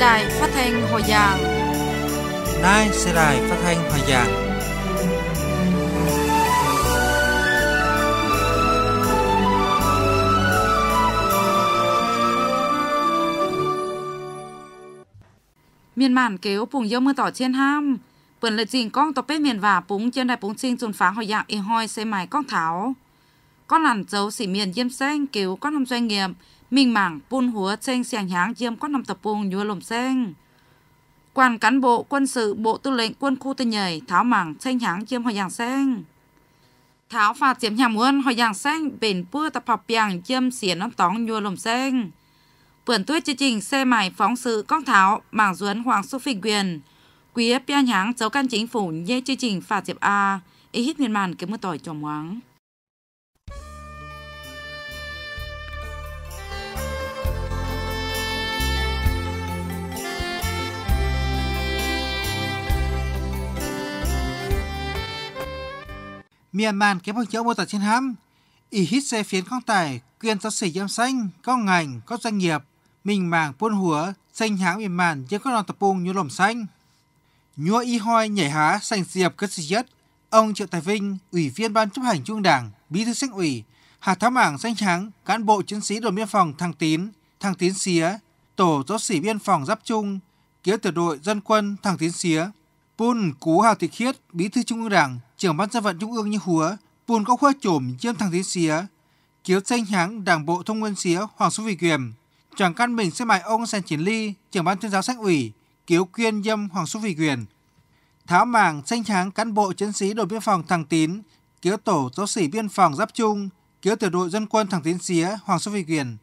Đài Phát thanh Hòa Giang. Đài Xe Đài Phát thanh Hòa Giang. Miền Màn kéo vùng dông mưa tỏ trên ham. Phần lợi trình con tập bếp miền và búng trên đài búng sinh trồn phá hòa dạng y hoi xe mài con thảo. Con làn dấu xỉ miền diêm xanh cứu con hâm doanh nghiệp mình mảng bun húa trên xẻng háng diêm quát năm tập vùng nhua lồng xanh. Quan cán bộ quân sự Bộ Tư lệnh Quân khu Tây Nhảy tháo mảng trên háng diêm hồi giảng xanh. Tháo phạt diêm nhà muôn hồi giảng xanh bền bưa tập học biàng diêm xỉa năm tóng nhua lồng xanh. Bưỡn tuyết chương trình xe mải phóng sự con tháo mảng duấn hoàng xúc phình quyền. Quý ép bia nháng dấu can chính phủ nhé chương trình phạt diệp A. Ý hít miền màn kiếm mưa tỏi trồng ngoáng. miền Myanmar kém hỗ trợ mô tả chiến hãm. Ý hít xe phiến con tải, quyền giáo sĩ giam xanh, có ngành, có doanh nghiệp, mình màng buôn hùa, xanh hãng Myanmar dân có non tập bùng như lồng xanh. Nhua y hoi nhảy há xanh diệp cất sĩ nhất. Ông Triệu Tài Vinh, Ủy viên Ban chấp hành Trung đảng, Bí thư sách ủy, Hà tháo Mảng xanh trắng, cán bộ chiến sĩ đồn biên phòng Thăng Tín, Thăng Tín Xía, Tổ giáo sĩ biên phòng Giáp Trung, Kế tiểu đội dân quân Thăng Tín Xía, Pun Cú Hào Thị Khiết, Bí thư Trung ương Đảng, trưởng ban dân vận trung ương như húa, buồn có khoa chổm chiêm thằng thế xía, kiếu xanh háng đảng bộ thông nguyên xía Hoàng Xu Vị Quyền, chẳng căn mình sẽ mài ông sen Chiến Ly, trưởng ban tuyên giáo sách ủy, kiếu quyên dâm Hoàng Xu Vị Quyền. Tháo màng xanh háng cán bộ chiến sĩ đồn biên phòng Thằng Tín, kiếu tổ giáo sĩ biên phòng Giáp Trung, kiếu tiểu đội dân quân Thằng Tín xía Hoàng Xu Vị Quyền.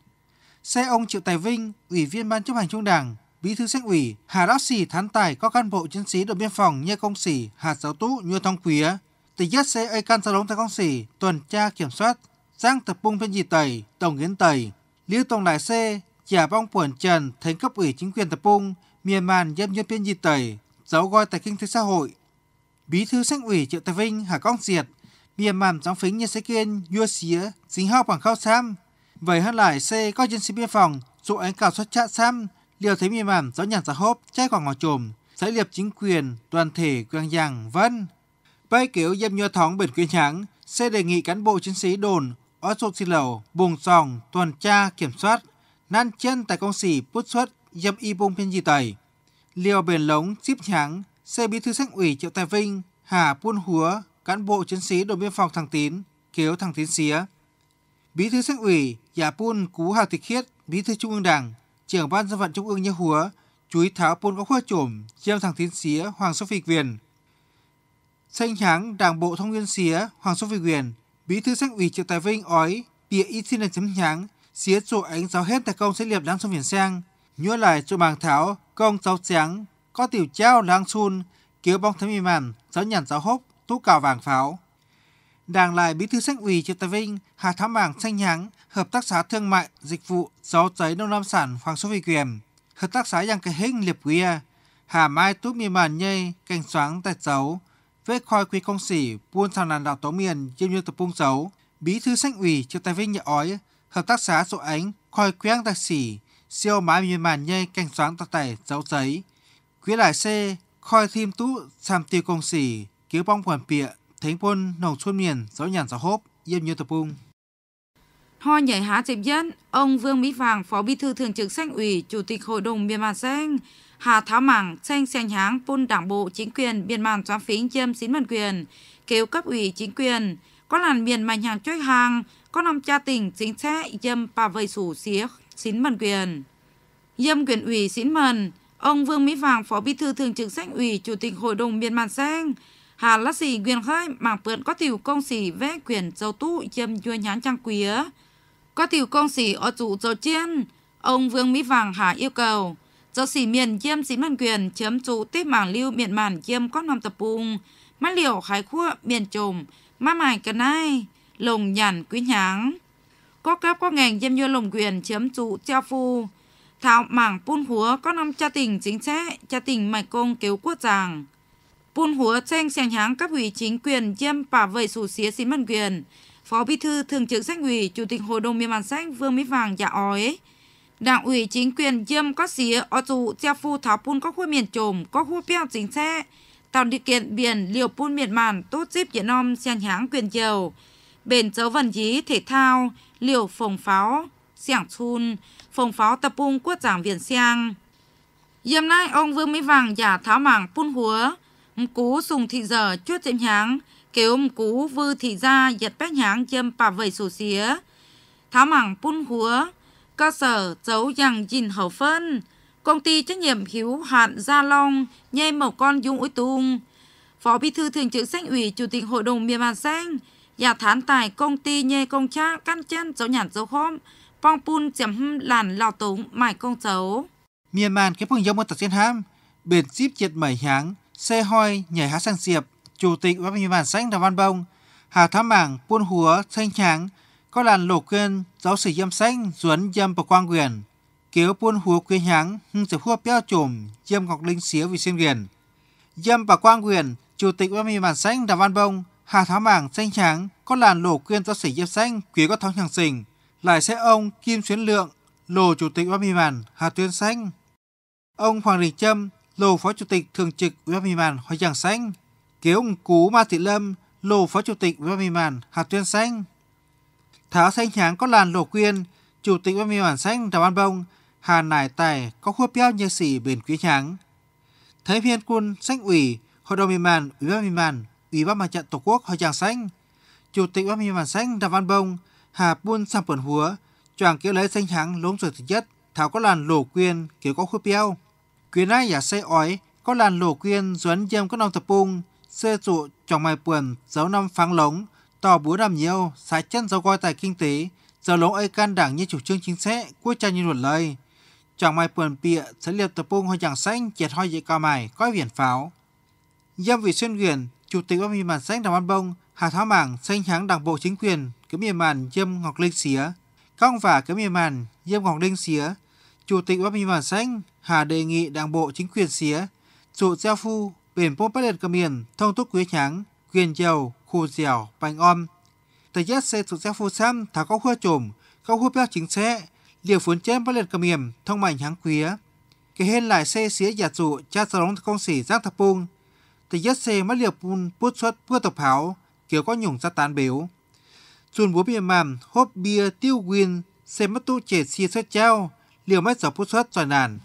Xe ông Triệu Tài Vinh, ủy viên ban chấp hành trung đảng, Bí thư Sách ủy Hà Đắc Sĩ thán tài có cán bộ chiến sĩ đồn biên phòng như công sĩ Hà Giáo Tú như thông quía, tỷ giác xe ấy can giáo tại công sĩ tuần tra kiểm soát, giang tập trung bên dì tẩy, tổng yến tẩy, lưu tổng đại xe, trả bong quẩn trần thành cấp ủy chính quyền tập trung, miền màn dâm nhân biên dì tẩy, giáo gọi tại kinh tế xã hội. Bí thư Sách ủy Triệu Tài Vinh Hà Công Diệt, miền màn gióng phính như xe kiên, vua xía, dính hoa bằng khao sam, vậy hơn lại xe có chiến sĩ biên phòng dụ ánh cào xuất trạ sam liều thế miên bản giáo nhạc giả hốp trái quả ngò chồm sẽ liệp chính quyền toàn thể Quang Giang vân. bay kiểu dâm nhuơ thóng biển quyên trắng sẽ đề nghị cán bộ chiến sĩ đồn ở sụp xin lầu bùng sòng, tuần tra, kiểm soát, nan chân tại công sĩ bút xuất dâm y bông phiên di tẩy. Liều bền lống, xíp trắng, xe bí thư sách ủy triệu tài vinh, hà buôn húa, cán bộ chiến sĩ đồn biên phòng thằng tín, kéo thằng tín xía. Bí thư sách ủy, giả dạ buôn cú hà Thị khiết, bí thư trung ương đảng, trưởng ban dân vận trung ương như húa, chúi tháo bôn có khua chổm, chiêm thằng tiến xía Hoàng Xô Phị Quyền. Xanh háng đảng bộ thông viên xía Hoàng Xô Phị Quyền, bí thư sách ủy triệu tài vinh ói, bịa y xin là chấm nháng, xía chỗ ánh giáo hết tài công sẽ liệp đáng sông biển sang, nhúa lại chỗ màng tháo, công giáo trắng, có tiểu trao lang xun, kéo bong thấm mì màn, giáo nhàn giáo hốc, tú cào vàng pháo. Đảng lại bí thư sách ủy triệu tài vinh, hà thám bảng xanh nháng, Hợp tác xã Thương mại, Dịch vụ, Gió giấy Nông Lâm sản Hoàng Số Phi Quyền, Hợp tác xã giang Cái Hinh Liệp Quia, Hà Mai Túp Mì Màn Nhây, Cành Xoáng Tạch Dấu, Vết khoai Quy Công Sỉ, Buôn Thảo Nàn Đạo Tố Miền, Chiêm Như Tập Bung Dấu, Bí Thư Sách ủy Triệu Tài Vinh nhà Ói, Hợp tác xã Sổ Ánh, Khoi Quyang Tạch Sỉ, Siêu mãi Mì Màn Nhây, Cành Xoáng Tạch Tẩy, Dấu Giấy, Quý Lại C, khoai Thim Tú, Sam Tiêu Công Sỉ, Kiếu Bong Quản Pịa, Thánh buôn Nồng Xuân Miền, Dấu Nhàn dấu Hốp, Yêm Như Tập Bung. Ho nhảy há tiếp dân ông Vương Mỹ Vàng, Phó Bí thư Thường trực Sanh ủy, Chủ tịch Hội đồng Biên bản Sanh, Hà Tháo Mảng, Sanh Sanh Háng, Bôn Đảng Bộ, Chính quyền, Biên bản Doãn Phính, Chiêm Xín Văn Quyền, Kêu cấp ủy chính quyền, có làn miền mạnh hàng chói hàng, có năm cha tỉnh chính xe dâm bà vây sủ xía xín mần quyền. Dâm quyền ủy xín mần, ông Vương Mỹ Vàng, Phó Bí thư Thường trực Sanh ủy, Chủ tịch Hội đồng Biên bản Sanh, Hà lát xì quyền khai, mảng bượn có tiểu công xì vẽ quyền dâu tú dâm dua nhán trang quý có tiểu công sĩ ở chủ cho chiên, ông Vương Mỹ Vàng Hà yêu cầu, cho sĩ miền chiêm sĩ mân quyền chiếm chủ tiếp mảng lưu miền màn chiêm có năm tập bùng, mắt liệu khái khua miền trùm, má mài cần ai, lồng nhàn quý nháng. Có cấp có ngành chiêm vô lồng quyền chiếm chủ treo phu, thảo mảng pun húa có năm cha tình chính sẽ cha tình mạch công cứu quốc giàng. Pun húa tranh sàng háng cấp ủy chính quyền chiêm bà vầy sủ xía sĩ mân quyền, Phó Bí thư Thường trực Sách ủy, Chủ tịch Hội đồng miền bản sách Vương Mỹ Vàng dạ ói. Đảng ủy chính quyền dâm có xía ở trụ gia phu tháo pun có khu miền trồm, có khu bèo chính xe. Tạo điều kiện biển liều pun miền màn tốt dịp diện om sang hãng quyền chiều Bền dấu vần dí thể thao, liều phồng pháo, xẻng chun, phồng pháo tập pun quốc giảng viện xiang Dâm nay ông Vương Mỹ Vàng giả dạ tháo mảng pun húa, cú sùng thị giờ chuốt chém nháng keum cú vư thị gia giật bách nháng châm bà vầy sổ xía. Tháo mảng bun húa, cơ sở dấu dàng dìn hậu phân, công ty trách nhiệm hiếu hạn Gia Long, nhây màu con dung úi tung. Phó Bí thư Thường trực Sánh ủy Chủ tịch Hội đồng Miền Bàn Xanh, nhà thán tài công ty nhê công cha căn chân dấu nhản dấu khóm, pong pun chấm hâm làn lò tống mải công dấu. Miền Màn cái phương giống một tạc trên hám, biển ship triệt mẩy háng, xe hoi nhảy há sang xiệp, Chủ tịch Ủy ban nhân dân xã Đào Văn Bông, Hà Thám Mảng, Buôn Húa, Thanh Tráng, có làn lộ kênh giáo sĩ dâm xanh, duấn dâm và quang quyền, kéo buôn húa quyên háng hưng sẽ hua béo chùm dâm ngọc linh xía vì xuyên quyền. Dâm và quang quyền, chủ tịch ủy ban nhân dân sách Đào Văn Bông, Hà Tháo Mảng, Xanh Tráng, có làn lộ quyên giáo sĩ dâm xanh, quý có thắng hàng sình, lại sẽ ông Kim Xuyến Lượng, lộ chủ tịch ủy ban bản Hà Tuyên Xanh. Ông Hoàng Đình Trâm, lộ phó chủ tịch thường trực ủy ban bản Hoa Giang Xanh, kiếu ông Cú Ma Thị Lâm, lô phó chủ tịch Ủy ban Mì Màn Hạt Tuyên Xanh. Tháo Xanh Háng có làn lô quyên, chủ tịch Ủy ban Mì Màn Xanh Đào An Bông, Hà Nải Tài có khuất béo như sĩ bền quý trắng. thấy viên quân Xanh ủy, Hội đồng Mì Màn, Ủy ban Mì Màn, Ủy ban Mặt trận Tổ quốc Hội Tràng Xanh, chủ tịch Ủy ban Mì Màn Xanh Đào An Bông, Hà Buôn Sam Pẩn Húa, choàng kéo lấy Xanh Háng lốm rồi thực chất, tháo có làn lô quyên kiểu có khuất béo. Quyên ai giả xe ói, có làn lô quyên duấn dâm có nông tập bung, xê trụ trọng mai pườn dấu năm pháng lống tỏ búa đàm nhiều sái chân dấu coi tài kinh tế dấu lống ấy can đảng như chủ trương chính sách quốc gia như luật lây trọng mai pườn bịa sẽ liệp tập bung hoa chẳng xanh chẹt hoa dễ cao mài coi biển pháo Dâm vị xuyên quyền chủ tịch miền màn xanh đảng an bông hà tháo mảng xanh háng đảng bộ chính quyền kiếm miền màn dâm ngọc linh xía công vả kiếm miền màn dâm ngọc linh xía chủ tịch miền màn xanh hà đề nghị đảng bộ chính quyền xía trụ giao phu biển bố bắt đền cầm hiền, thông túc quý tráng, quyền dầu, khu dẻo, bánh om. Tài giác xe thuộc xe phu xăm, thả có khua trồm, có khua béo chính xe, liều phốn chém bắt đền cầm hiền, thông mảnh hắng quý. Kể hên lại xe xía giả dụ, cha sở đóng công sĩ giác thập bung. Tài giác xe mất liều phun bút xuất, bút tập hảo kiểu có nhủng ra tán biểu. Chùn búa bìa màm, hốp bia tiêu quyên, xe mất tu trẻ xia xuất treo, liều mất sở bút xuất giỏi nản.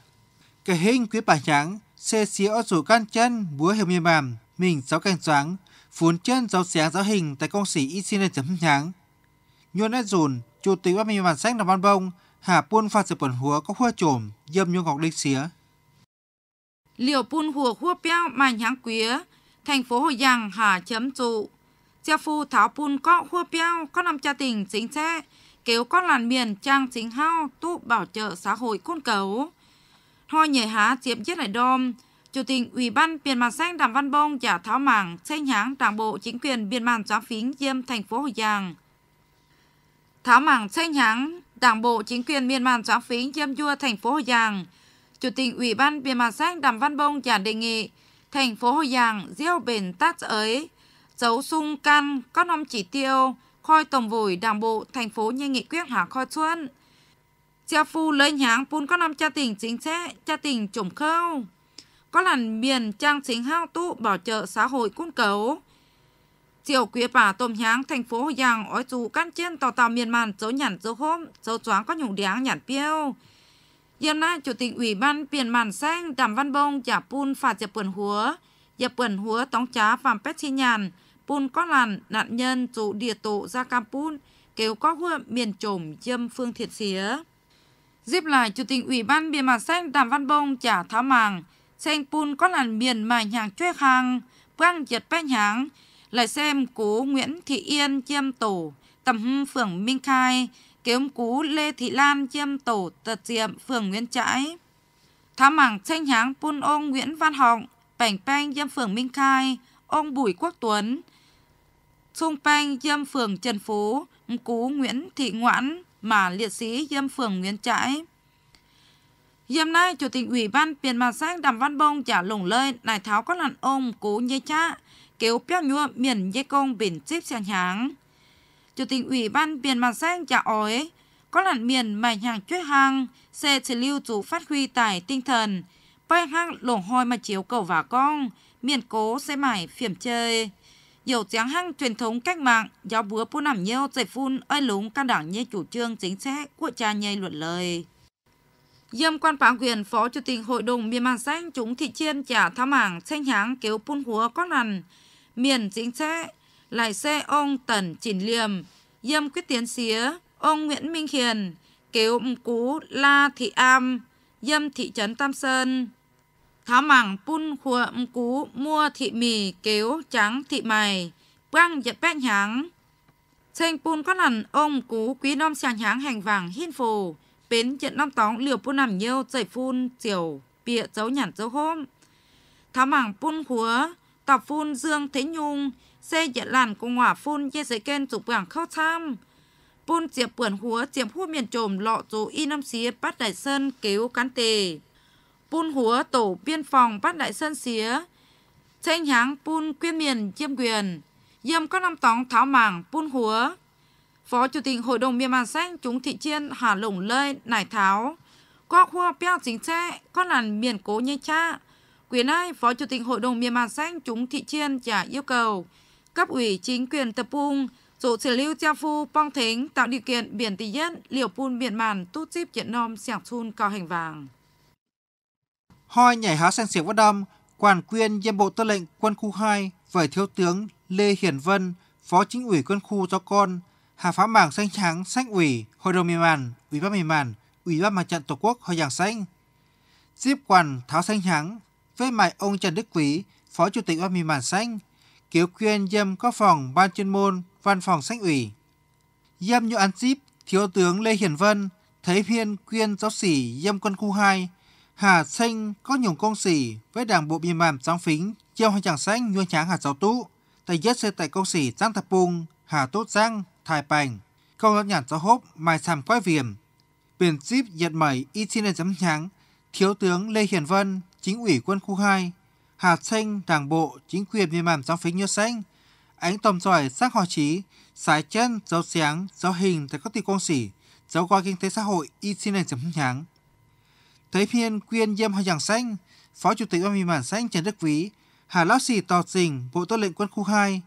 Kể hên quý bà trắng, xe xía ở chủ can chân búa hiệu miên bàm mình giáo canh choáng phun chân giáo sáng giáo hình tại công sĩ y xin lên chấm nháng nhuận đã dồn chủ tịch bác miên bản sách là ban bông hà buôn phạt sự quần húa có hua trộm dâm nhuông ngọc đích xía liều buôn hùa hua béo mà nháng quía thành phố hội Giang hà chấm trụ gia phu tháo buôn có hua béo có năm cha tỉnh chính xe kéo con làn miền trang chính hao tụ bảo trợ xã hội côn cấu Hoa nhảy há chiếm chết lại đom. Chủ tịch Ủy ban biên Màn Xanh Đàm Văn Bông giả tháo mảng xây nháng đảng bộ chính quyền biên Màn Giám Phính Diêm thành phố Hội Giang. Tháo mảng xây nháng đảng bộ chính quyền biên Màn Giám Phính Diêm Dua thành phố Hội Giang. Chủ tịch Ủy ban biên Màn Xanh Đàm Văn Bông giả đề nghị thành phố Hội Giang gieo bền tát ấy, dấu sung căn có năm chỉ tiêu, khoi tổng vùi đảng bộ thành phố như nghị quyết hạ khoi xuân. Chia phu lấy nháng pun có năm cha tình chính xe cha tình chủng khâu. Có lần miền trang chính hao tụ bảo trợ xã hội cung cầu. Chiều quý bà tôm nháng thành phố Giang ói chú căn trên tàu tàu miền màn dấu nhản dấu hôm dấu choáng có nhủng đáng nhản piêu. Yên nay chủ tịch ủy ban biển màn xanh Đàm Văn Bông giả pun phạt dẹp quần húa. Dẹp quần húa tống trá phàm pet chi nhàn. Pun có làn nạn nhân chủ địa tụ ra campun pun. Kêu có hua miền trồm dâm phương thiệt xía. Giúp lại Chủ tịch Ủy ban Biển Mạc Xanh Đàm Văn Bông trả tháo màng, xanh pun có làn biển mà nhàng chuế hàng, quang diệt bé nháng, lại xem cú Nguyễn Thị Yên chiêm tổ, tầm phường Minh Khai, kiếm cú Lê Thị Lan chiêm tổ tật diệm phường Nguyễn Trãi. Tháo màng xanh nháng pun ông Nguyễn Văn Họng, bảnh banh chiêm phường Minh Khai, ông Bùi Quốc Tuấn, Xung Panh Diêm Phường Trần Phú, Cú Nguyễn Thị Ngoãn, mà liệt sĩ Diêm Phường Nguyễn Trãi. Diêm nay, Chủ tịch Ủy ban Piền Mà Sách Đàm Văn Bông trả lùng lơi nải tháo các làn ông cố nhê cha, kéo béo nhua miền dây công biển xếp sang hàng. Chủ tịch Ủy ban Piền Mà Sách trả ói, có làn miền mài hàng chuyết hàng, xe chỉ lưu chủ phát huy tài tinh thần, bay hang lủng hoi mà chiếu cầu vả con, miền cố xe mải phiểm chơi kiểu tráng hăng truyền thống cách mạng, giáo búa bố nằm nhau giải phun ơi lúng can đảng như chủ trương chính sách của cha nhây luận lời. Dâm quan phá quyền Phó Chủ tịch Hội đồng Miền Màn Xanh chúng thị chiên trả tham mảng xanh háng kéo phun húa có lần. Miền chính sách lại xe ông Tần Chỉnh Liềm, dâm quyết tiến xía, ông Nguyễn Minh Hiền, kéo cú La Thị Am, dâm thị trấn Tam Sơn thá mảng pun khuộm cú mua thị mì kéo trắng thị mày quang giật bét nháng xanh pun có lần ông cú quý nom sàng nháng hành vàng hiên phù bến trận năm tóng liều pun nằm nhiêu chảy phun chiều bịa dấu nhản dấu hôm thá mảng pun khúa tập phun dương thế nhung xe dẫn làn cùng hỏa phun dây giấy kênh chụp bảng khâu tham pun diệp bưởi húa diệp hút miền trồm lọ dù y năm xía bắt đại sơn kéo cán tề Pun Húa Tổ Biên phòng bắt Đại Sơn Xía, Thanh Háng Pun Quyên Miền Chiêm Quyền, Dâm có Năm Tóng Tháo Mảng Pun Húa, Phó Chủ tịch Hội đồng Miền Màn Sách Chúng Thị Chiên Hà lũng Lơi Nải Tháo, Quốc Hoa Peo Chính Xe, có Làn Miền Cố Nhây Cha. Quyền ai, Phó Chủ tịch Hội đồng Miền Màn Sách Chúng Thị Chiên trả yêu cầu, cấp ủy chính quyền tập trung, dụ xử lưu gia phu pong thính tạo điều kiện biển tỷ nhân liều pun biển màn tu chip diện nom sẻng chun cao hành vàng. Hoi nhảy há sang xiếc bất đâm, quản quyên nhiệm bộ tư lệnh quân khu 2 với thiếu tướng Lê Hiển Vân, phó chính ủy quân khu cho con, hà phá mảng xanh trắng sách ủy, hội đồng mềm màn, ủy ban mềm màn, ủy ban mặt trận tổ quốc hội giảng xanh. Diếp quản tháo xanh trắng, với mại ông Trần Đức Quý, phó chủ tịch ủy ban mềm màn xanh, kiếu quyên dâm có phòng ban chuyên môn, văn phòng sách ủy. Dâm như ăn díp, thiếu tướng Lê Hiển Vân, thấy phiên quyên giáo sĩ dâm quân khu 2, Hà Sinh có nhiều công sĩ với đảng bộ miền màn sáng phính chiêu hai chẳng sách nhuôi tráng hạt giáo tú. Tại giết xe tại công sĩ Giang Thập Bung, Hà Tốt Giang, Thái Bành. Công lẫn nhản giáo hốp, mai sàm quái viềm. Biển ship giật mẩy y xin lên chấm nháng. Thiếu tướng Lê Hiền Vân, chính ủy quân khu 2. Hà Sinh, đảng bộ, chính quyền miền màn sáng phính nhuôi xanh. Ánh tầm giỏi sắc hòa trí, sái chân, giáo sáng, giáo hình tại các tỷ công sĩ, giáo qua kinh tế xã hội y xin lên chấm nháng. Thấy phiên quyên Diêm Hoa Giảng Xanh, Phó Chủ tịch Ban Mì Mản Xanh Trần Đức quý Hà Lão Sĩ Tọt Dình, Bộ Tư lệnh Quân khu 2,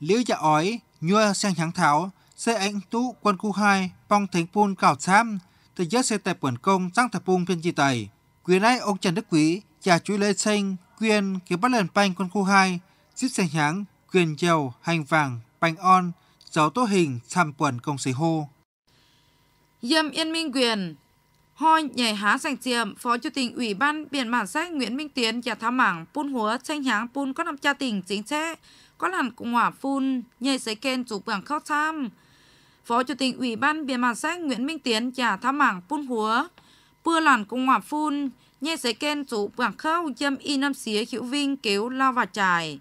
Liễu Dạ Ói, Nhua Sang Thắng Tháo, Xe ảnh Tú Quân khu 2, Pong Thánh Pun Cảo Sam, Từ Giác Xe Tẹp Quẩn Công tăng Thập Pung Viên Chi Tẩy. quyền ấy ông Trần Đức quý Trà Chuối Lê Xanh, Quyên Kiếm Bắt Lần Panh Quân khu 2, Giết Sang Thắng, quyền Dầu, Hành Vàng, Panh On, Giáo Tố Hình, Tham Quẩn Công Sĩ Hô. Dâm Yên Minh Quyền, Hoi nhảy há sành diệm, Phó Chủ tịch Ủy ban Biển Bản sách Nguyễn Minh Tiến giả tham mảng Pun Húa tranh háng Pun có năm cha tỉnh chính chế, có lần cùng hỏa phun nhảy sấy kênh chủ bảng khóc tham. Phó Chủ tịch Ủy ban Biển Bản sách Nguyễn Minh Tiến giả tham mảng Pun Húa, bưa lần cùng hỏa phun nhảy sấy kênh chủ bảng khóc dâm y năm xía hữu vinh kéo lao và trải.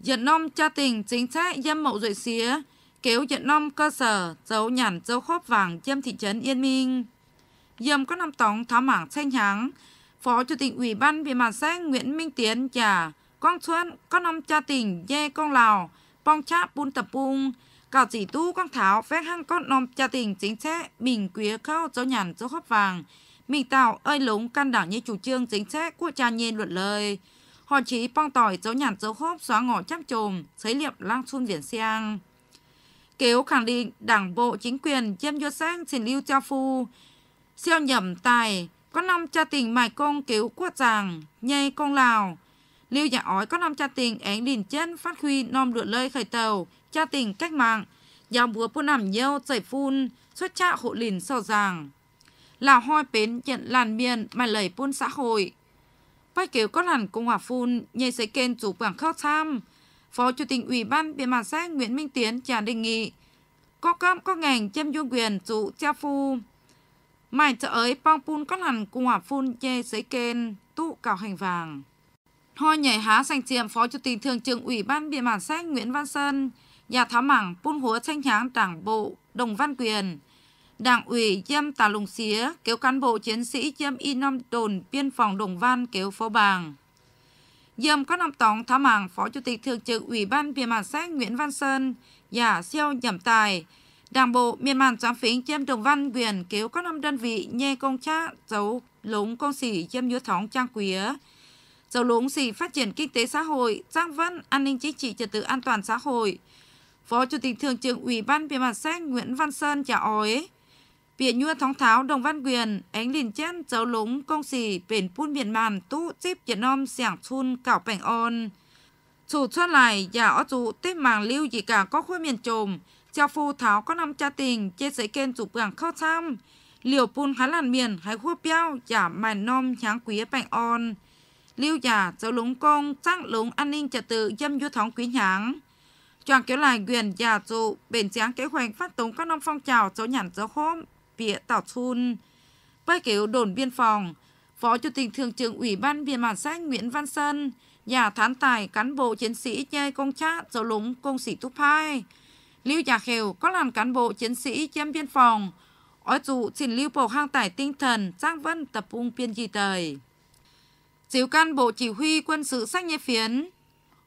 Dẫn nông cha tỉnh chính chế dâm mậu duệ xía, kéo dẫn nông cơ sở, dấu nhản dấu khóp vàng dâm thị trấn Yên Minh dầm có năm tóng tháo mảng xanh trắng. Phó Chủ tịch Ủy ban Về Mặt xanh Nguyễn Minh Tiến trả con xuân có năm cha tình dê con Lào, bong cha bún tập bung, cả chỉ tu con thảo phép hăng con năm cha tình chính sách mình quý khâu dấu nhàn dấu hóp vàng. Mình tạo ơi lúng căn đảng như chủ trương chính sách của cha nhiên luận lời. Họ chỉ bong tỏi dấu nhàn dấu hóp xóa ngỏ chắp trồm, xấy liệm lang xuân viển siang. Kéo khẳng định đảng bộ chính quyền chiêm yô xanh xin lưu cho phu, Siêu nhầm tài, có năm cha tình mài công cứu quốc giàng, nhây công lào. Lưu nhà ói có năm cha tình ánh đìn chân phát huy non lượn lơi khởi tàu, cha tình cách mạng. Dòng búa bố nằm nhau chảy phun, xuất trạ hộ lìn sò giàng. Lào hoi bến nhận làn miền mài lầy bôn xã hội. Phát kiểu có làn công hòa phun, nhây xây kên chủ quảng khóc tham. Phó Chủ tịch Ủy ban Biên bản sách Nguyễn Minh Tiến trả đề nghị có các có ngành châm du quyền chủ cha phu Mai cho ấy pong pun cắt hẳn cùng hòa phun chê dưới kênh tụ cào hành vàng. Hoa nhảy há sành chiềm phó chủ tịch thường trường ủy ban biện bản sách Nguyễn Văn Sơn, nhà tháo mảng pun húa tranh háng đảng bộ Đồng Văn Quyền, đảng ủy Diêm Tà Lùng Xía kéo cán bộ chiến sĩ Diêm Y Năm đồn biên phòng Đồng Văn kéo phố bàng. dâm các năm tóng tháo mảng phó chủ tịch thường trực ủy ban biện bản sách Nguyễn Văn Sơn, nhà siêu nhậm tài, Đảng bộ miền màn giám phính chiêm đồng văn quyền kéo các năm đơn vị nhê công cha dấu lúng công sĩ chiêm nhúa thóng trang quía. Dấu lúng sĩ phát triển kinh tế xã hội, Trang văn, an ninh chính trị trật tự an toàn xã hội. Phó Chủ tịch Thường trực Ủy ban miền màn xét Nguyễn Văn Sơn trả ói. Viện nhua thóng tháo đồng văn quyền, ánh liền chén dấu lúng công sĩ bền pun miền màn tú tiếp việt nam sảng chun cạo bảnh on. Chủ xuất lại, giả ó trụ tiếp màng lưu chỉ cả có khối miền trồm, Giao phu tháo có năm cha tình, chia sẻ kênh chụp gẳng khóc xăm. Liều phun khá làn miền, hãy khua béo, giả mài nom nháng quý bành on. Liêu giả, dấu lúng công, sang lúng an ninh trật tự, dâm du thóng quý nháng. Chọn kéo lại quyền giả dụ, bền giáng kế hoạch phát tống các năm phong trào dấu nhản dấu khóm, bịa tạo chun. Bây kiểu đồn biên phòng, Phó Chủ tịch Thường trực Ủy ban Biên bản sách Nguyễn Văn Sơn, nhà thán tài cán bộ chiến sĩ chê công trát dấu lúng công sĩ túc hai lưu nhà khều có đoàn cán bộ chiến sĩ chiếm biên phòng, ói dụ xin lưu bộ hang tải tinh thần trang Vân tập trung biên di tời. Chiếu can bộ chỉ huy quân sự sách nhé phiến,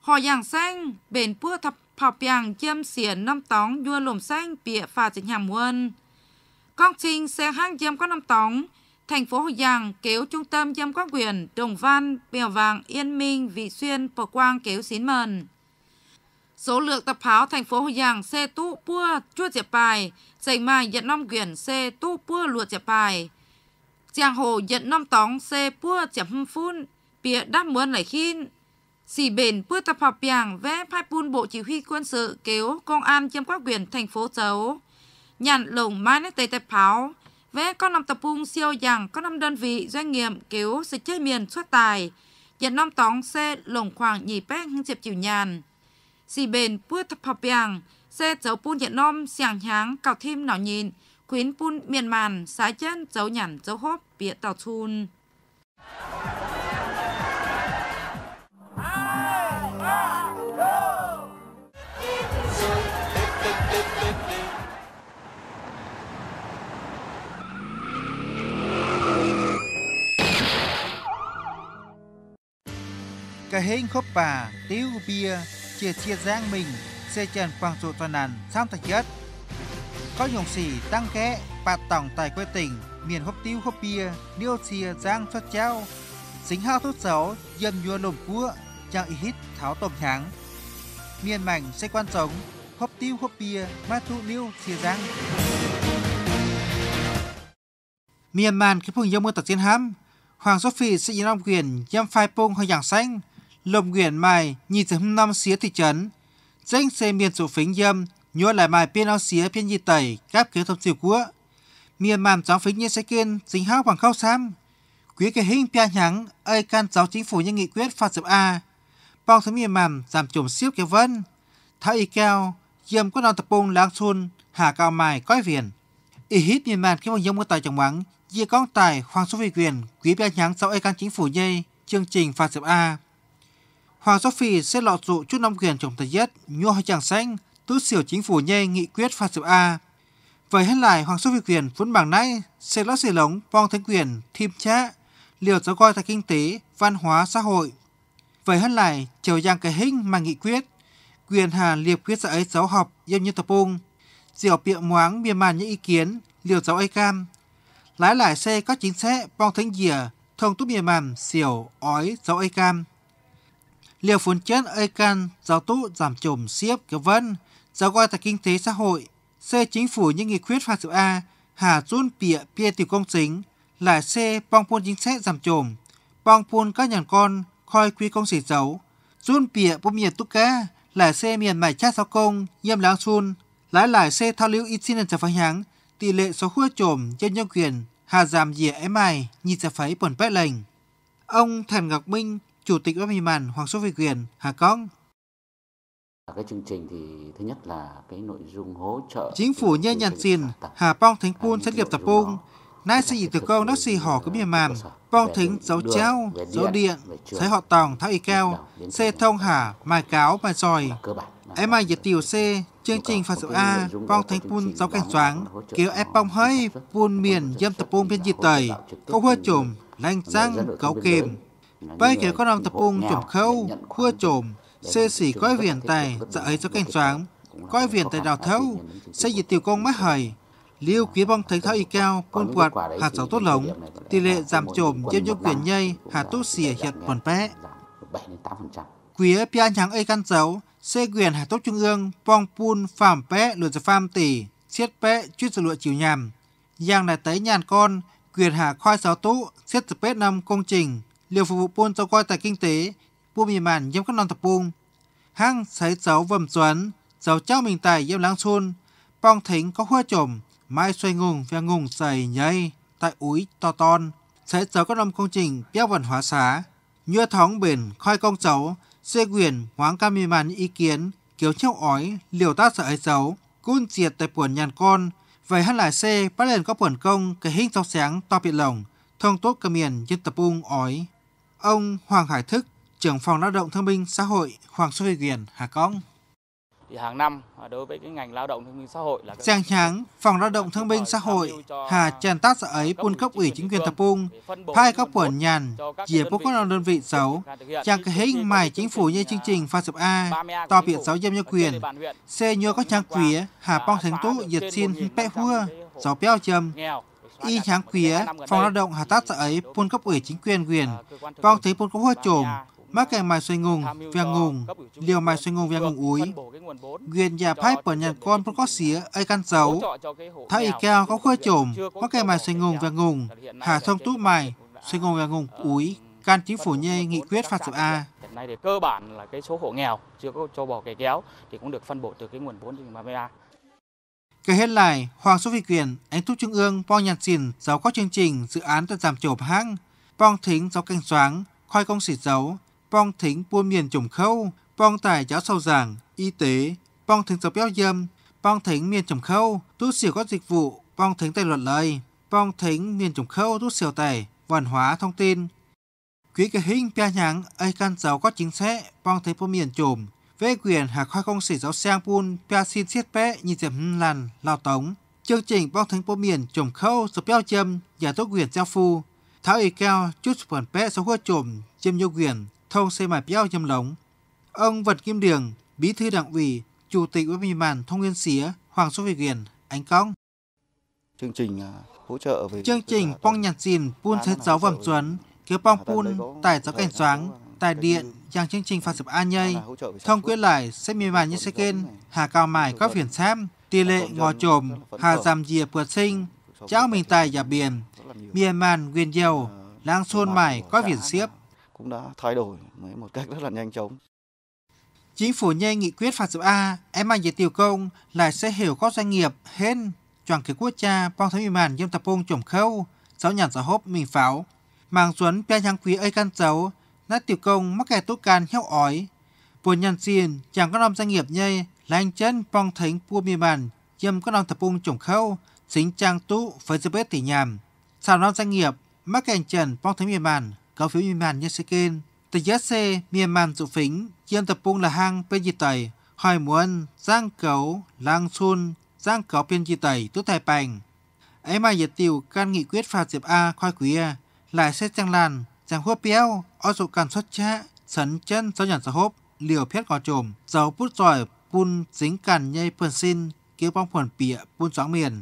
họ giảng xanh, bền bua thập học biàng chiêm xiển năm tóng dua lùm xanh bịa phà chính hàm quân. Công trình xe hang chiêm có năm tóng, thành phố Hồ Giang kéo trung tâm chiêm các quyền Đồng Văn, Bèo Vàng, Yên Minh, Vị Xuyên, Bờ Quang kéo xín mần số lượng tập pháo thành phố Hồ Giang xe tu pua chua chẹp bài, dành mai nhận năm quyển xe tu pua lùa chẹp bài. Giang hồ nhận năm tóng xe pua chẹp hâm phun, bịa đáp mướn lại khin. Xì bền pua tập hợp piàng vẽ phai pun bộ chỉ huy quân sự kéo công an chiếm các quyền thành phố chấu. Nhàn lồng mai nét tây tập pháo, vẽ con năm tập phung siêu giảng con năm đơn vị doanh nghiệp kéo sẽ chơi miền xuất tài. Nhận năm tóng xe lồng khoảng nhì bét hưng chịu nhàn dì bền bước thập hợp biàng, xe dấu pun nhận nôm sàng háng cào thêm nỏ nhìn, khuyến pun miền màn, sái chân dấu nhản dấu hốp bịa tàu chun, Cà hên khóc bà, tiêu bia, chia chia mình nàn thật có dòng xỉ tăng kẽ bạt tỏng tại quê tỉnh miền hốp tiêu hốp bia điêu xìa giang cho treo xính hao thuốc xấu dâm vua lùm cua trang y hít tháo tôm tháng miền mảnh xây quan sống hốp tiêu hốp bia ma thu liêu xìa giang miền màn cái phùng dâm mưa tật chiến hám hoàng sophie sẽ dính long quyền dâm phai pông hơi giảng xanh lồng nguyện mai nhị giờ hôm năm xía thị trấn danh xe miền số phính dâm nhua lại mài piên áo xía piên nhị tẩy cáp kế thông siêu quốc miền màm giáo phính nhiên sẽ kiên dính hao bằng khao sam quý kẻ hình pia nhắng ơi can giáo chính phủ nhân nghị quyết phạt dập a bong thứ miền màm giảm chủng siêu kéo vân thao y keo dâm có non tập bông láng xuân hà cao mài coi viền y hít miền màn khi mà dâm có tài chẳng mắng dìa con tài hoàng số vị quyền quý pia nhắng sau ơi can chính phủ nhây chương trình phạt dập a Hoàng Quốc Phi sẽ lọt dụ chút năm quyền trong thời nhất, nhu hoa chẳng xanh, tứ xỉu chính phủ nhê nghị quyết pha sập A. Vậy hết lại Hoàng Quốc Phi quyền vốn bằng nay, sẽ lót xì lống, phong thánh quyền, thêm trá, liệu giáo coi tại kinh tế, văn hóa, xã hội. Vậy hết lại, chiều giang cái hình mà nghị quyết, quyền hà liệp quyết xã ấy giáo học, yêu như tập ung, diệu biện moáng miền màn những ý kiến, liệu giáo ấy cam. Lái lại xe có chính sách, vong thánh dìa, thông túc miền màn, xỉu, ói, giáo ấy cam liệu phun chất ơi can giáo tụ giảm trồm siếp kéo vân giáo qua tại kinh tế xã hội C chính phủ những nghị quyết phạt sự A hà run pịa pia tiểu công chính là C bong pôn chính sách giảm trồm bong pôn các nhàn con khoi quy công sĩ dấu run pịa bom nhiệt túc cá là C miền mải chát sáu công nhiêm láng sun lái lại C thao lưu ít xin trả phái hãng tỷ lệ số khua trồm dân nhân quyền hà giảm dìa ém mày nhìn trả phái bẩn bét lành ông Thần Ngọc Minh Chủ tịch Ủy ban Hoàng Số Việt Quyền, Hà Cong. Cái chương trình thì thứ nhất là cái nội dung hỗ trợ Chính phủ nhé nhận xin Hà Pong Thánh Pun sẽ nghiệp tập trung nay sẽ dịch từ câu nó xì hỏ của miền màn, bong thính dấu treo, dấu điện, thấy họ tòng thao y keo, xe thông hả, mài cáo, mài giỏi. Em ai dịch tiểu xe, chương trình phản sự A, bong Thánh pun dấu canh xoáng, kiểu ép bong hơi, pun miền dâm tập pun biên dịch tẩy, câu hơi chùm, lanh răng, cấu kềm, Vậy kiểu có đồng tập ung chổm khâu, khua chổm, xê xỉ coi viền tài, dạ ấy cho cảnh soáng, coi viền tài đào thâu, xây dịch tiểu công mát hời, liêu quý bong thấy thao y cao, quân quạt, hạt giáo tốt lống, tỷ lệ giảm trộm chiếm nhúc quyền nhây, hạt tốt xỉa hiện còn bé. Quý pian trắng ấy căn dấu, xê quyền hạt tốt trung ương, bong pun phạm bé lượt giờ pham tỷ, xiết bé chuyên giờ lụa chiều nhằm. Giang đại tới nhàn con, quyền hạ khoai giáo tú xiết tập bé năm công trình, liều phục vụ buôn cho coi tài kinh tế, buôn mì màn yếm các non tập buông. Hang sấy cháu vầm chuẩn, cháu cháu mình tài yếm láng chôn, bong thính có hoa chồm, mai xoay ngùng và ngùng sầy nháy, tại úi to ton. Sấy cháu các năm công trình béo văn hóa xá, nhua thóng bền khoi công cháu, xe quyền hoáng ca mì màn ý kiến, kiếu chéo ói, liều tác sợ ấy cháu, cun diệt tại buồn nhàn con, vậy hắn lại xe bắt lên có buồn công cái hình sóc sáng to biệt lồng, thông tốt cơ miền dân tập ung ói. Ông Hoàng Hải Thức, trưởng phòng lao động thương binh xã hội Hoàng Xuân Huy Quyền, Hà Cong thì hàng năm à, đối với cái ngành lao động thương binh xã hội là Giang Tráng, Phòng Lao động Thương binh Xã hội Hà Trần Tát Sở ấy buôn cấp ủy chính quyền tập bung, Phai các quần nhàn Dìa bố các đơn vị xấu Trang cái hình mài chính phủ như chương trình pha sập A To biệt giáo dâm như quyền Xe nhớ các trang quý Hà bong thánh tú Diệt xin bẹ hua Giáo béo châm y kháng khía, phòng lao động hà tát xã ấy pôn cấp ủy chính quyền quyền, vào thấy pôn cấp hoa trồm, mắc kẻ mài xoay ngùng, vàng ngùng, liều mài xoay ngùng vàng ngùng úi. Quyền nhà phái bởi nhàn con pôn có xía, ấy căn dấu. Thái y cao có khơi trồm, mắc kẻ mài xoay ngùng vàng ngùng, hà thông túc mài, xoay ngùng vàng ngùng úi, can chính phủ nhê nghị quyết phạt sự A nay thì cơ bản là cái số hộ nghèo chưa có cho bò kẻ kéo thì cũng được phân bổ từ cái nguồn vốn chương trình 30A. Kể hết lại, Hoàng Số vị Quyền, anh Thúc Trung ương, Bong Nhàn Xìn giáo có chương trình dự án tận giảm chộp hang, Bong Thính giáo canh xoáng, khoai Công Xịt giáo, Bong Thính buôn miền trồng khâu, Bong Tài giáo sâu giảng, y tế, Bong Thính giáo béo dâm, Bong Thính miền trồng khâu, tu sửa các dịch vụ, Bong Thính tài luật lời, Bong Thính miền trồng khâu tu sửa tài, văn hóa thông tin. Quý cái hình bia nháng, ai căn giáo có chính sách, Bong Thính buôn miền trồng, về quyền hạ khoa công sĩ giáo sang bùn bia xin siết bé như dầm làn lao tống. Chương trình bóc thánh bố miền trồng khâu sổ bèo châm và tốt quyền giao phu. Tháo y cao chút phần bé số hua trộm châm nhô quyền thông xây mài bèo châm lống. Ông Vật Kim Đường, Bí thư Đảng ủy, Chủ tịch Ủy ban Thông Nguyên Xía, Hoàng Số Vị Quyền, anh công Chương trình à, hỗ trợ về chương trình bong nhặt xin pun thế giáo vẩm chuẩn cứ bong pun tải giáo cảnh xoáng Tài Điện, trang chương trình Phạt Sập An Nhây, Thông Quyết Lại, sẽ Mì Màn như Sách Kên, Hà Cao Mải có Phiền xám tỷ Lệ Ngò Trồm, Hà giảm Dìa Vượt Sinh, Cháu Mình Tài Giả Biển, màn Nguyên Dầu, Lang Xuân Mải có Phiền Siếp. Cũng đã thay đổi một cách rất là nhanh chóng. Chính phủ nhây nghị quyết phạt sập A, em anh về tiểu công lại sẽ hiểu các doanh nghiệp hên chọn cái quốc gia bong thấy màn dân tập trung chủng khâu, sáu nhàn giả hốp mình pháo. Màng xuân pe nhang quý ơi căn dấu, đã tiểu công mắc kẹt tố can heo ói. Vừa nhận xin, chẳng có đồng doanh nghiệp nhây là anh chân phong thánh vua mi bàn, châm có đồng tập ung trồng khâu, xính trang tú với dư bếp tỷ nhàm. Sao đồng doanh nghiệp mắc kẹt trần phong thánh mi bàn, có phiếu mi bàn như sẽ kênh. Từ giá xe mi bàn dụ phính, châm tập ung là hang bên dị tẩy, hỏi muốn giang cấu, lang xuân, giang cấu bên dị tẩy tú thay bành. Ấy mà dịch tiểu can nghị quyết phạt diệp A khoai quý lại xét trang làn Giang hua béo, ở dụ cản xuất cha, sấn chân do nhận sở hốp, liều phép gò trồm, dầu bút giỏi, bun dính cản nhây phần xin, kêu bóng phần pịa, bun gióng miền.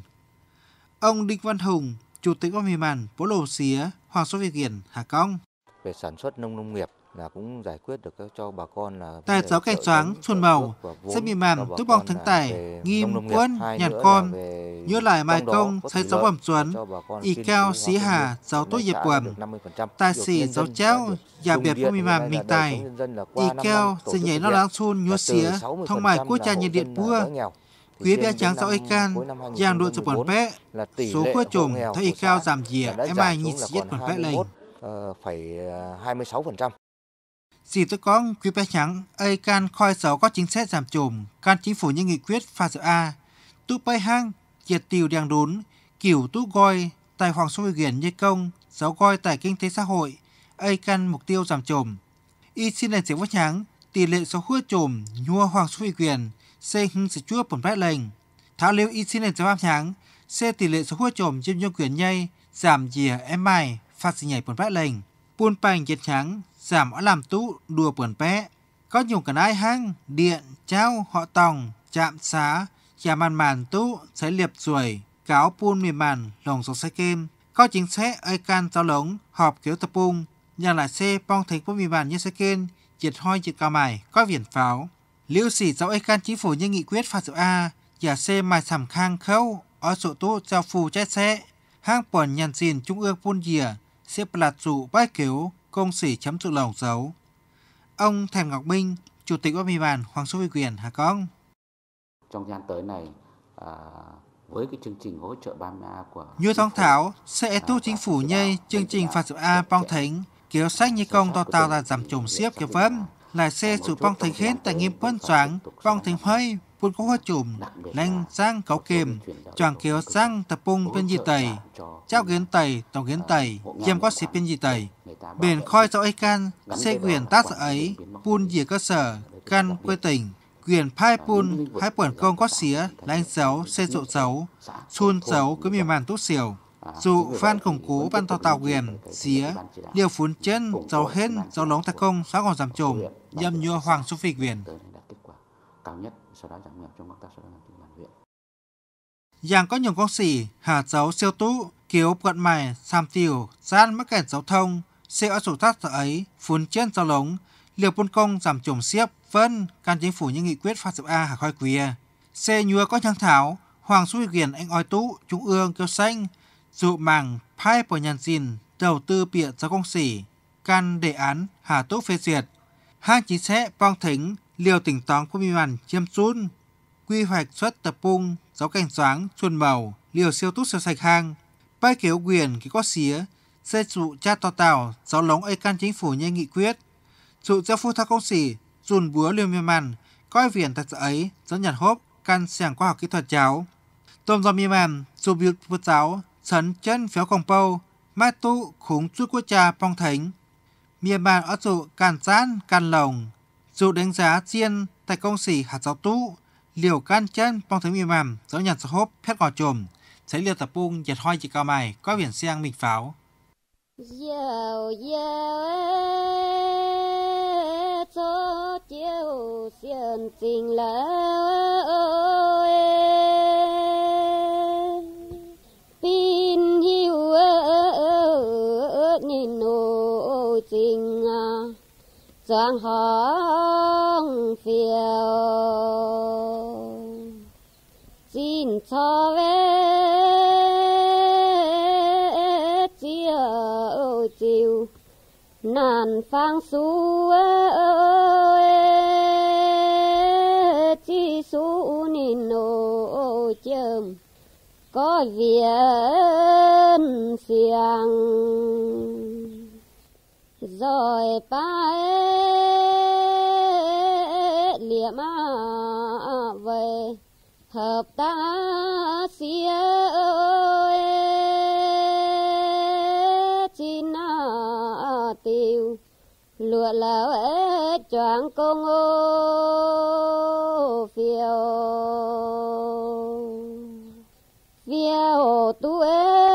Ông Đinh Văn Hùng, Chủ tịch Ban Mì Màn, Bố Lồ Xía, Hoàng Số Việt Kiển, Hà Công. Về sản xuất nông nông nghiệp là là cũng giải quyết được cho bà con Tại giáo cải choáng, chuồn màu, sẽ bị màn, túc bong thắng tài nghiêm, quân, nhàn con, nhớ lại mai công, thấy giáo bẩm chuẩn, y cao, xí hà, giáo tốt diệp quần, tài xỉ, giáo chéo, giả biệt phong mì màn minh tài, y cao, xây nhảy nó đáng chun, nhớ xía, thông mài quốc cha nhân điện vua, quý bé trắng giáo can giang đội tập quần bé số quê trùm thay cao giảm dìa em ai nhịt giết quần bé lên phải 26%. Dì tôi có quý bé trắng, ấy can khoi sáu có chính sách giảm trồm, can chính phủ như nghị quyết pha dự A. Tu bay hang, kiệt tiều đang đốn, kiểu tu goi, tài hoàng số quyền như công, giáo goi tài kinh tế xã hội, ấy can mục tiêu giảm trồm. Y xin lệnh sẽ quá trắng, tỷ lệ số hứa trồm, nhua hoàng số quyền, xây hưng sẽ chua bổn bát lệnh. Thảo lưu y xin lệnh sẽ phạm trắng, xe tỷ lệ số hứa trồm trên nhân quyền nhây, giảm dìa em mai, phát sinh nhảy bổn bát lệnh. Buôn bành diệt trắng, giảm ở làm tú đùa buồn bé có nhiều cả ai hang điện trao họ tòng chạm xá chà màn màn tú sẽ liệp ruồi cáo pun mềm màn lồng sọc xe kem có chính sách ai can giao lống họp kiểu tập pung nhà lại xe bong thành phố mềm màn như xe kem triệt hoi triệt cao mải có viền pháo liêu xỉ giáo ai can chính phủ như nghị quyết phạt dự a giả xe mài sầm khang khâu ở sổ tú giao phù chết xe hang bẩn nhàn xin trung ương pun dìa xếp lạt trụ bái kiểu công sĩ chấm trụ lỏng dấu. Ông Thèm Ngọc Minh, Chủ tịch Ủy ban Hoàng Su Huy Quyền Hà Công. Trong gian tới này, à, với cái chương trình hỗ trợ 30A của... Như thông thảo, sẽ à, tu chính phủ nhây chương trình phạt dự A bong thính, kéo sách như công to tao là giảm trùng xếp cho vấn, là xe chủ bong thính hết tại nghiêm quân choáng, bong thính hơi, phun có hoa chùm, nanh sang cáo kềm, chọn kéo sang tập bung bên dị tẩy, trao kiến tẩy, tổng kiến à, tẩy, chiêm có xịp bên dị tẩy. Biển khoi rõ can, xe quyền tác sở ấy, bun dìa cơ sở, can quê tỉnh, quyền phai bun, hai quẩn công có dạ, xía, lánh dấu, xe dụ dấu, xun dấu cứ mềm màn tút xỉu. À, Dù phan củng cố ban tàu tàu quyền, xía, điều phun chân, dấu hên, dấu lóng thạc công, xóa còn giảm chùm, nhâm nhua hoàng xúc phi viện. Cao nhất sau đó giảm nghèo trong công tác sau đó làm trên huyện. Giàng có nhiều gốc xỉ, hạt dấu siêu tú, kiếu cận mày, xàm tiểu, gian mắc kẹt giao thông, xe ở sổ thắt ấy, phun trên giao lống, liều quân công giảm trồng xiếp, vân, can chính phủ những nghị quyết pha dập A hà khói quỳ Xe nhúa có trang thảo, hoàng xu quyền anh oi tú, trung ương kêu xanh, dụ màng, phai bờ nhàn dìn, đầu tư bịa giáo công xỉ, can đề án hà tốt phê duyệt. Hai chính sẽ bong thính, liều tỉnh toán của mi màn chiêm chun, quy hoạch xuất tập trung, giáo cảnh soáng, chuồn màu, liều siêu tút siêu sạch hang, bay kiểu quyền cái có xía, xe trụ cha to tàu, giáo lóng ấy can chính phủ nhanh nghị quyết, trụ giao phu thao công xỉ, chùn búa liều mi màn, coi viền thật sự ấy, dẫn nhặt hốp, căn sàng khoa học kỹ thuật cháo. Tôm do mi màn, dù biụt vượt giáo, sấn chân phéo còng pâu, mai tụ khủng chút quốc cha phong thánh. Myanmar ở trụ càn sát, càn lồng, dù đánh giá riêng tại công sĩ hạt giáo tú, liều can chân bong thấy mềm mềm, giáo nhật giáo hốp, phép gò trồm, thấy liều tập bung giật hoi chỉ cao mày, có biển xe mình pháo. Dạo dạo cho chiều xiên tình là ơi pin hiu nhìn nụ tình à, giang hỏi phiêu xin cho về chiều chiều nàn phang su ơi chi su ni có viên xiang rồi hợp tác xia ơi chín tiêu lụa lão ế choáng công ô phiêu phiêu tu ế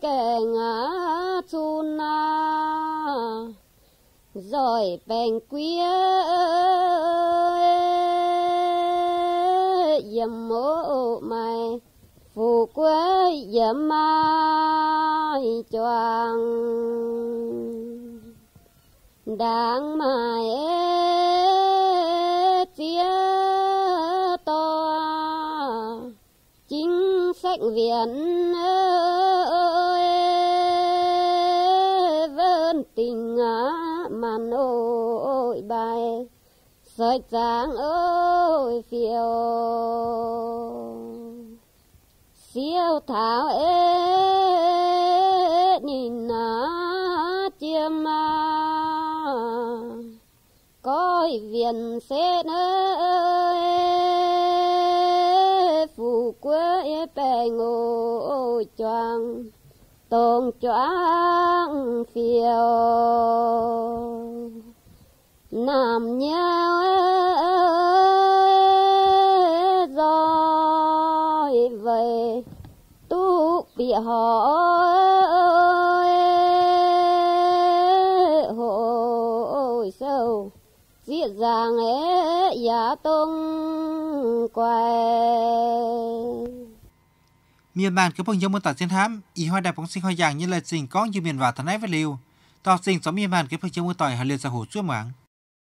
kẻ ngã chun na rồi bèn quyết quê dậm mai choàng đang mai phía to chính sách viện ơi vơn tình mà nội bài sợi sáng ơi phiêu thảo ế nhìn nó chiêm ma coi viền xe nơ phù quế bè ngô choang tôn choang phiêu nằm nhau họ hồi sâu dịa dàng ế giá tông quay miền bàn cứ bằng dân môn tả chiến thám, ý hoa đại phóng sinh hoa giàng như lời trình có như miền và thần ái với liều tao sinh sống miền bàn cứ bằng dân môn tỏi hà liều sở hữu chuông mạng